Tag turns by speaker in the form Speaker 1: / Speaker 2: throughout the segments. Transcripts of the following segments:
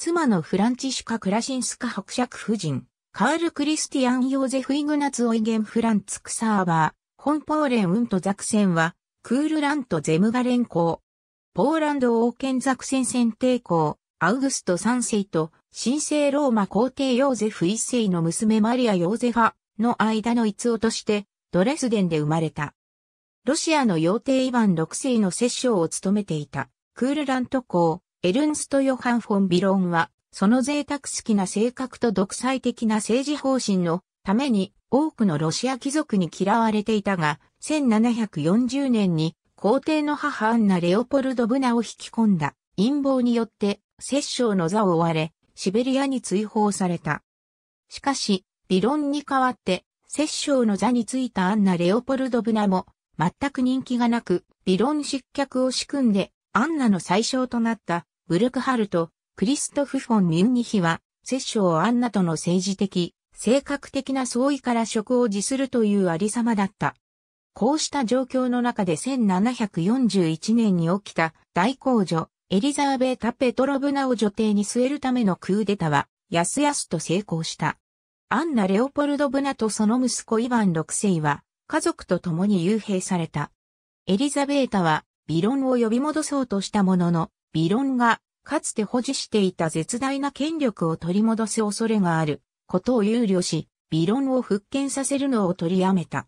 Speaker 1: 妻のフランチシュカ・クラシンスカ伯爵夫人、カール・クリスティアン・ヨーゼフ・イグナツ・オイゲン・フランツ・クサーバー、ン・ポーレン・ウント・ザクセンは、クールラント・ゼムガレン公、ポーランド王権ザクセン選定公、アウグスト3世と、神聖ローマ皇帝ヨーゼフ1世の娘マリア・ヨーゼファの間の逸夫として、ドレスデンで生まれた。ロシアの妖帝イヴァン6世の摂政を務めていた、クールラント公、エルンスト・ヨハン・フォン・ビロンは、その贅沢好きな性格と独裁的な政治方針のために多くのロシア貴族に嫌われていたが、1740年に皇帝の母アンナ・レオポルド・ブナを引き込んだ陰謀によって摂政の座を追われ、シベリアに追放された。しかし、ビロンに代わって摂政の座についたアンナ・レオポルド・ブナも全く人気がなく、ビロン失脚を仕組んでアンナの最小となったブルクハルト、クリストフ・フォン・ミュンニヒは、摂政アンナとの政治的、性格的な相違から職を辞するというありさまだった。こうした状況の中で1741年に起きた大公女、エリザーベータ・ペトロブナを女帝に据えるためのクーデタは、やすやすと成功した。アンナ・レオポルド・ブナとその息子イヴァン6世は、家族と共に幽閉された。エリザベータは、微論を呼び戻そうとしたものの、微論が、かつて保持していた絶大な権力を取り戻す恐れがある、ことを憂慮し、微論を復権させるのを取りやめた。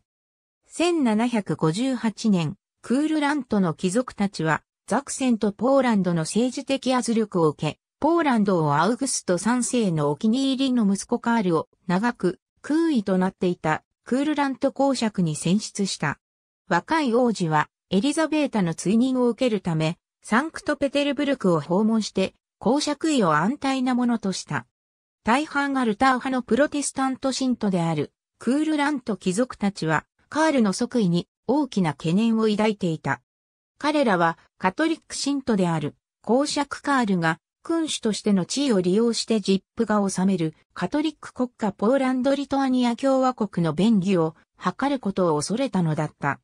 Speaker 1: 1758年、クールラントの貴族たちは、ザクセンとポーランドの政治的圧力を受け、ポーランドをアウグスト3世のお気に入りの息子カールを長く空位となっていたクールラント公爵に選出した。若い王子はエリザベータの追認を受けるため、サンクトペテルブルクを訪問して、公爵位を安泰なものとした。大半がルター派のプロテスタント信徒である、クールラント貴族たちは、カールの即位に大きな懸念を抱いていた。彼らは、カトリック信徒である、公爵カールが、君主としての地位を利用してジップが治めるカトリック国家ポーランド・リトアニア共和国の便宜を図ることを恐れたのだった。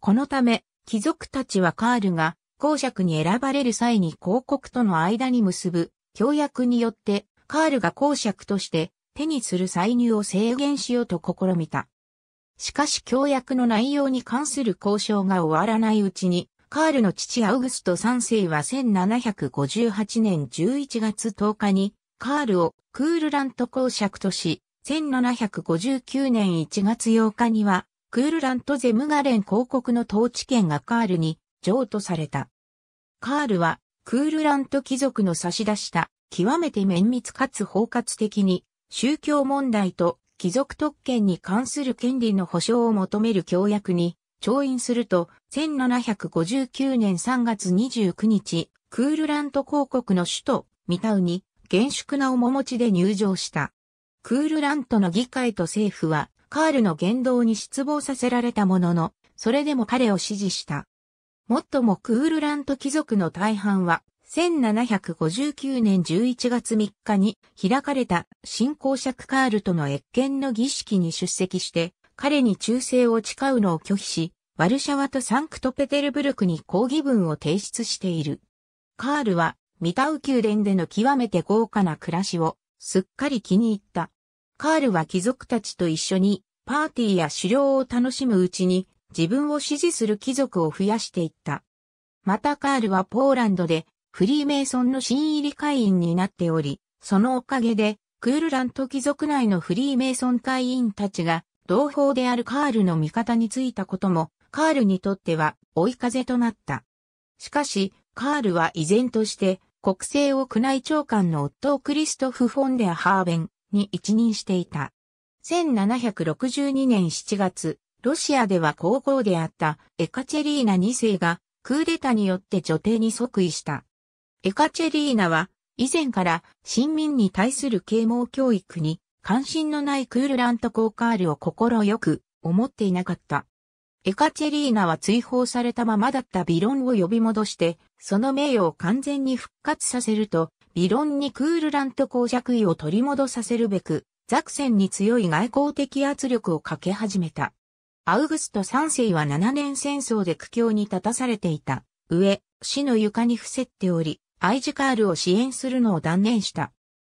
Speaker 1: このため、貴族たちはカールが公爵に選ばれる際に広告との間に結ぶ協約によってカールが公爵として手にする歳入を制限しようと試みた。しかし協約の内容に関する交渉が終わらないうちに、カールの父アウグスト3世は1758年11月10日に、カールをクールラント公爵とし、1759年1月8日にはクールラントゼムガレン公国の統治権がカールに譲渡された。カールはクールラント貴族の差し出した極めて綿密かつ包括的に宗教問題と貴族特権に関する権利の保障を求める協約に調印すると1759年3月29日クールラント公国の首都ミタウに厳粛な面持ちで入場した。クールラントの議会と政府はカールの言動に失望させられたものの、それでも彼を支持した。もっともクールラント貴族の大半は、1759年11月3日に開かれた新公爵カールとの越見の儀式に出席して、彼に忠誠を誓うのを拒否し、ワルシャワとサンクトペテルブルクに抗議文を提出している。カールは、ミタウ宮殿での極めて豪華な暮らしを、すっかり気に入った。カールは貴族たちと一緒にパーティーや狩猟を楽しむうちに自分を支持する貴族を増やしていった。またカールはポーランドでフリーメイソンの新入り会員になっており、そのおかげでクールラント貴族内のフリーメイソン会員たちが同胞であるカールの味方についたこともカールにとっては追い風となった。しかし、カールは依然として国政を宮内長官の夫をクリストフ・フォンデア・ハーベン、に一任していた。1762年7月、ロシアでは高校であったエカチェリーナ2世がクーデタによって女帝に即位した。エカチェリーナは以前から新民に対する啓蒙教育に関心のないクールラント・コーカールを心よく思っていなかった。エカチェリーナは追放されたままだったビロンを呼び戻して、その名誉を完全に復活させると、理論にクールラント公爵位を取り戻させるべく、ザクセンに強い外交的圧力をかけ始めた。アウグスト3世は7年戦争で苦境に立たされていた。上、死の床に伏せっており、アイジカールを支援するのを断念した。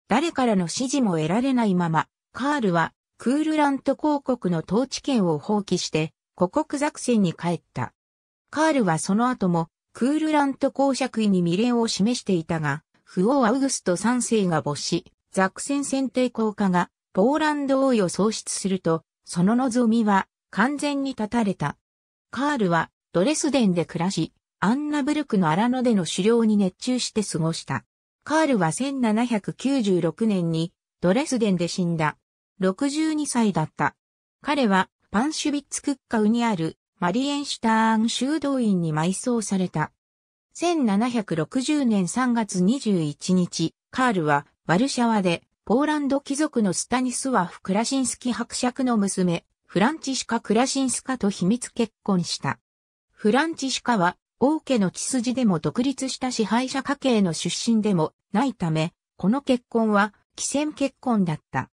Speaker 1: 誰からの支持も得られないまま、カールはクールラント公国の統治権を放棄して、古国ザクセンに帰った。カールはその後も、クールラント公爵位に未練を示していたが、クオー・アウグスト3世が没し、ザクセン選定効果がポーランド王位を喪失すると、その望みは完全に断たれた。カールはドレスデンで暮らし、アンナブルクの荒野での狩猟に熱中して過ごした。カールは1796年にドレスデンで死んだ。62歳だった。彼はパンシュビッツクッカウにあるマリエンシュターン修道院に埋葬された。1760年3月21日、カールはワルシャワでポーランド貴族のスタニスワフ・クラシンスキ伯爵の娘、フランチシカ・クラシンスカと秘密結婚した。フランチシカは王家の血筋でも独立した支配者家系の出身でもないため、この結婚は既戦結婚だった。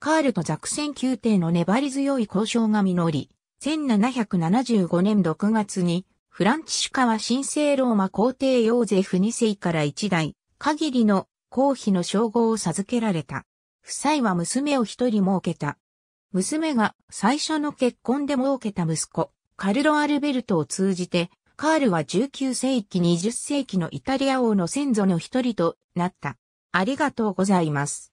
Speaker 1: カールとザクセン宮廷の粘り強い交渉が実り、1775年6月にフランチシュカは神聖ローマ皇帝ヨーゼフ2世から1代、限りの皇妃の称号を授けられた。夫妻は娘を一人設けた。娘が最初の結婚で設けた息子、カルロ・アルベルトを通じて、カールは19世紀20世紀のイタリア王の先祖の一人となった。ありがとうございます。